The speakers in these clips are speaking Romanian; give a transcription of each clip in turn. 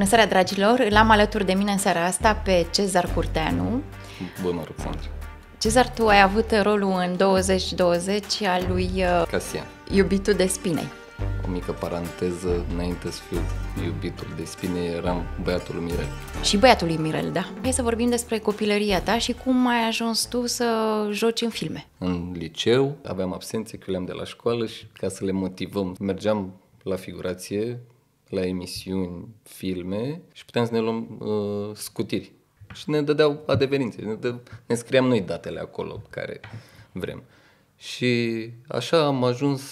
Bună seara, dragilor! Îl am alături de mine în seara asta pe Cezar Curteanu. Bună, Ruxandra! Cezar, tu ai avut rolul în 2020 al lui uh, Casian. Iubitul de spinei. O mică paranteză, înainte să fiu iubitul de spine, eram băiatul lui Mirel. Și băiatul lui Mirel, da. Hai să vorbim despre copilăria ta și cum ai ajuns tu să joci în filme. În liceu aveam absențe, că le-am de la școală și ca să le motivăm, mergeam la figurație la emisiuni, filme și puteam să ne luăm uh, scutiri. Și ne dădeau adeverințe, ne, dă, ne scriam noi datele acolo care vrem. Și așa am ajuns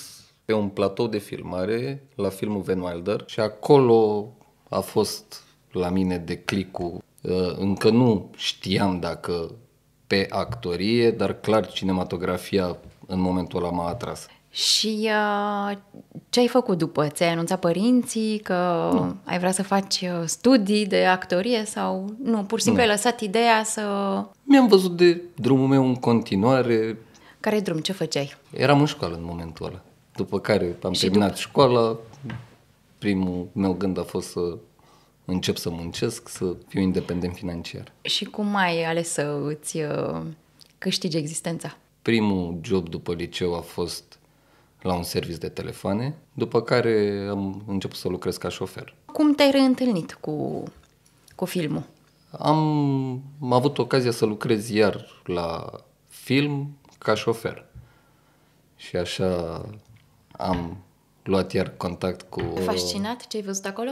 pe un platou de filmare la filmul Van Wilder și acolo a fost la mine clicul. Uh, încă nu știam dacă pe actorie, dar clar cinematografia în momentul ăla m-a atras. Și uh, ce ai făcut după? Ți-ai anunțat părinții că nu. ai vrea să faci uh, studii de actorie sau nu? Pur și simplu nu. ai lăsat ideea să... Mi-am văzut de drumul meu în continuare. Care drum? Ce făceai? Eram în școală în momentul ăla. După care am și terminat după... școala, primul meu gând a fost să încep să muncesc, să fiu independent financiar. Și cum ai ales să îți uh, câștigi existența? Primul job după liceu a fost la un serviciu de telefoane, după care am început să lucrez ca șofer. Cum te-ai reîntâlnit cu, cu filmul? Am, am avut ocazia să lucrez iar la film ca șofer. Și așa am luat iar contact cu... Fascinat ce ai văzut acolo?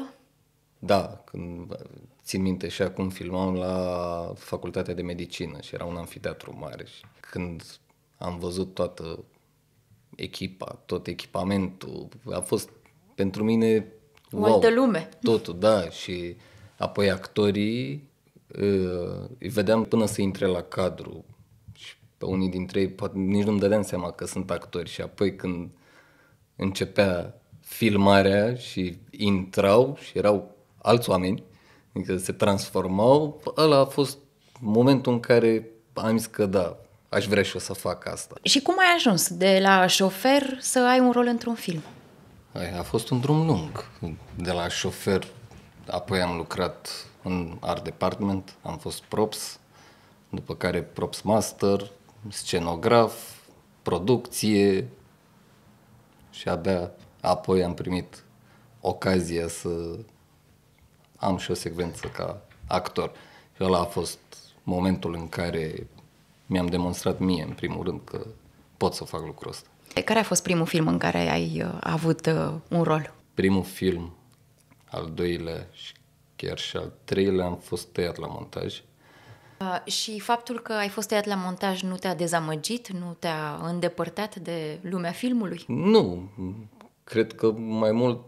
Da, când țin minte și acum filmam la facultatea de medicină și era un anfiteatru mare și când am văzut toată echipa, tot echipamentul. A fost pentru mine wow, altă lume. Totul, da. Și apoi actorii uh, îi vedeam până să intre la cadru și pe unii dintre ei poate, nici nu-mi dădeam seama că sunt actori și apoi când începea filmarea și intrau și erau alți oameni, adică se transformau, ăla a fost momentul în care am zis că da, aș vrea și eu să fac asta. Și cum ai ajuns de la șofer să ai un rol într-un film? A fost un drum lung. De la șofer, apoi am lucrat în art department, am fost props, după care props master, scenograf, producție și abia apoi am primit ocazia să am și o secvență ca actor. Și ăla a fost momentul în care mi-am demonstrat mie, în primul rând, că pot să fac lucrul ăsta. Care a fost primul film în care ai uh, avut uh, un rol? Primul film, al doilea și chiar și al treilea am fost tăiat la montaj. Uh, și faptul că ai fost tăiat la montaj nu te-a dezamăgit, nu te-a îndepărtat de lumea filmului? Nu, cred că mai mult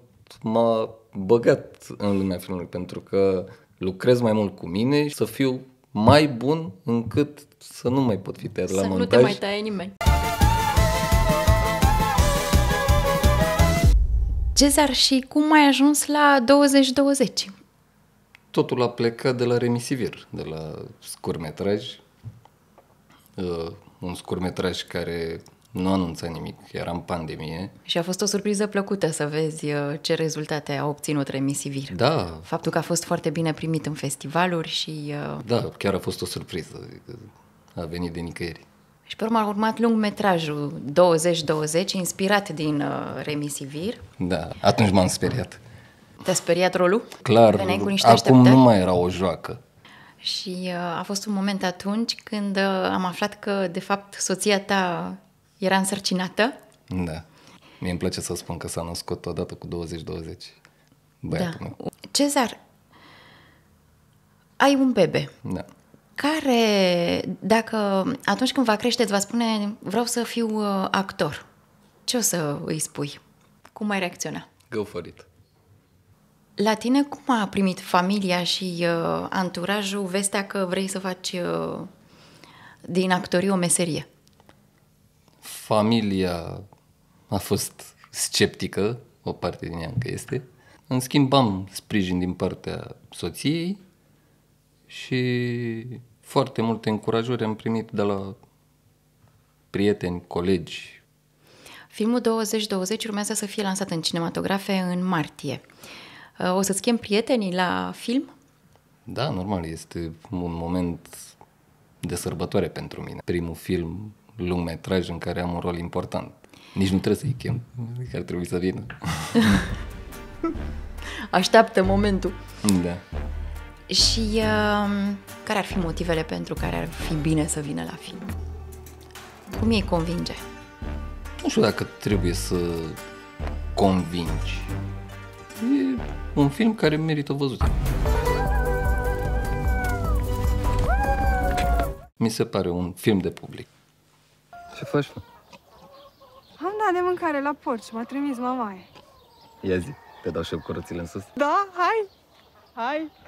m-a băgat în lumea filmului, pentru că lucrez mai mult cu mine și să fiu mai bun încât să nu mai pot fi tăiat să la montaj. Să nu te mai taie nimeni. Cezar, și cum ai ajuns la 2020? Totul a plecat de la remisivir, de la scurmetraj. Uh, un scurmetraj care nu anunță nimic, era în pandemie. Și a fost o surpriză plăcută să vezi uh, ce rezultate a obținut Remisivir. Da. Faptul că a fost foarte bine primit în festivaluri și... Uh, da, chiar a fost o surpriză, adică a venit de nicăieri. Și pe urmă a urmat lung metrajul 20-20, inspirat din uh, Remisivir. Da, atunci m-am speriat. Te-a speriat rolul? Clar, cu niște acum așteptări? nu mai era o joacă. Și uh, a fost un moment atunci când uh, am aflat că, de fapt, soția ta era însărcinată? Da. Mie îmi place să spun că s-a născut odată cu 20-20. Băiatul da. meu. Cezar, ai un bebe. Da. Care, dacă atunci când va crește, îți va spune vreau să fiu uh, actor, ce o să îi spui? Cum ai reacționa? Go for it. La tine cum a primit familia și uh, anturajul vestea că vrei să faci uh, din actorie o meserie? familia a fost sceptică, o parte din ea încă este. În schimb, am sprijin din partea soției și foarte multe încurajări am primit de la prieteni, colegi. Filmul 2020 urmează să fie lansat în cinematografe în martie. Uh, o să schimb prietenii la film? Da, normal, este un moment de sărbătoare pentru mine. Primul film lungmetraj în care am un rol important. Nici nu trebuie să-i chem, că ar trebui să vină. Așteaptă momentul. Da. Și uh, care ar fi motivele pentru care ar fi bine să vină la film? Cum îi convinge? Nu știu dacă trebuie să convingi. E un film care merită văzut. Mi se pare un film de public. Ce faci, mă? Am dat de mâncare la porci, m-a trimis mamaie. Ia zi, te dau și eu curățile în sus? Da, hai! Hai!